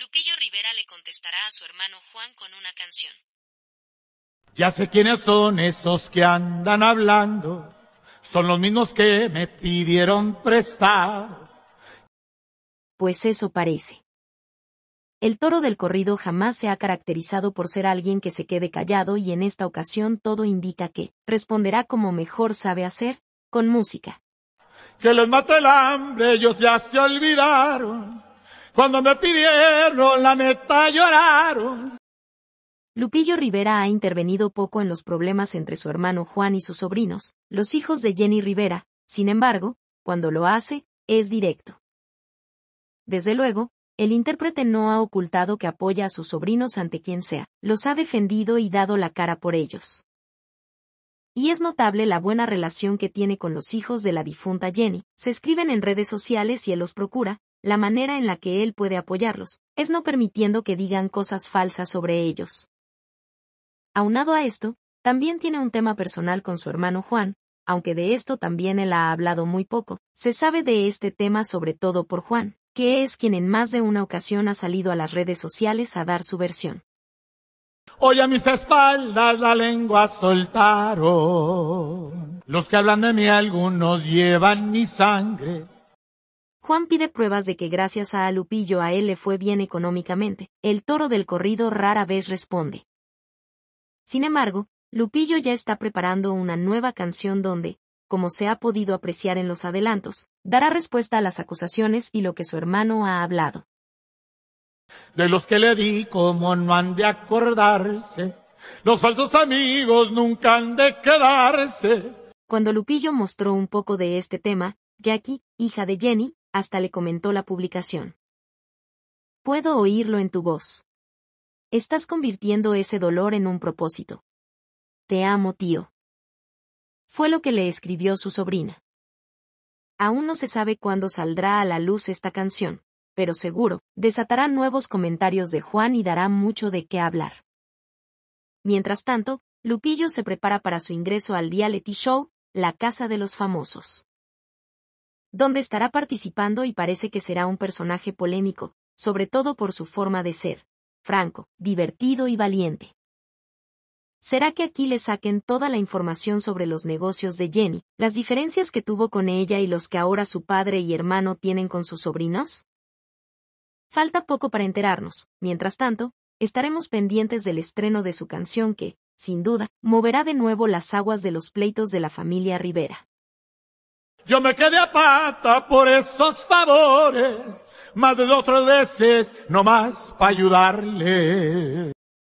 Lupillo Rivera le contestará a su hermano Juan con una canción. Ya sé quiénes son esos que andan hablando, son los mismos que me pidieron prestar. Pues eso parece. El toro del corrido jamás se ha caracterizado por ser alguien que se quede callado y en esta ocasión todo indica que responderá como mejor sabe hacer, con música. Que les mate el hambre, ellos ya se olvidaron cuando me pidieron, la neta lloraron. Lupillo Rivera ha intervenido poco en los problemas entre su hermano Juan y sus sobrinos, los hijos de Jenny Rivera, sin embargo, cuando lo hace, es directo. Desde luego, el intérprete no ha ocultado que apoya a sus sobrinos ante quien sea, los ha defendido y dado la cara por ellos y es notable la buena relación que tiene con los hijos de la difunta Jenny. Se escriben en redes sociales y él los procura, la manera en la que él puede apoyarlos, es no permitiendo que digan cosas falsas sobre ellos. Aunado a esto, también tiene un tema personal con su hermano Juan, aunque de esto también él ha hablado muy poco. Se sabe de este tema sobre todo por Juan, que es quien en más de una ocasión ha salido a las redes sociales a dar su versión. Hoy a mis espaldas la lengua soltaron. Los que hablan de mí algunos llevan mi sangre. Juan pide pruebas de que gracias a Lupillo a él le fue bien económicamente. El toro del corrido rara vez responde. Sin embargo, Lupillo ya está preparando una nueva canción donde, como se ha podido apreciar en los adelantos, dará respuesta a las acusaciones y lo que su hermano ha hablado de los que le di como no han de acordarse. Los falsos amigos nunca han de quedarse. Cuando Lupillo mostró un poco de este tema, Jackie, hija de Jenny, hasta le comentó la publicación. Puedo oírlo en tu voz. Estás convirtiendo ese dolor en un propósito. Te amo, tío. Fue lo que le escribió su sobrina. Aún no se sabe cuándo saldrá a la luz esta canción, pero seguro, desatará nuevos comentarios de Juan y dará mucho de qué hablar. Mientras tanto, Lupillo se prepara para su ingreso al reality show, La Casa de los Famosos. Donde estará participando y parece que será un personaje polémico, sobre todo por su forma de ser, franco, divertido y valiente. ¿Será que aquí le saquen toda la información sobre los negocios de Jenny, las diferencias que tuvo con ella y los que ahora su padre y hermano tienen con sus sobrinos? Falta poco para enterarnos. Mientras tanto, estaremos pendientes del estreno de su canción que, sin duda, moverá de nuevo las aguas de los pleitos de la familia Rivera. Yo me quedé a pata por esos favores, más de dos veces, no más para ayudarle.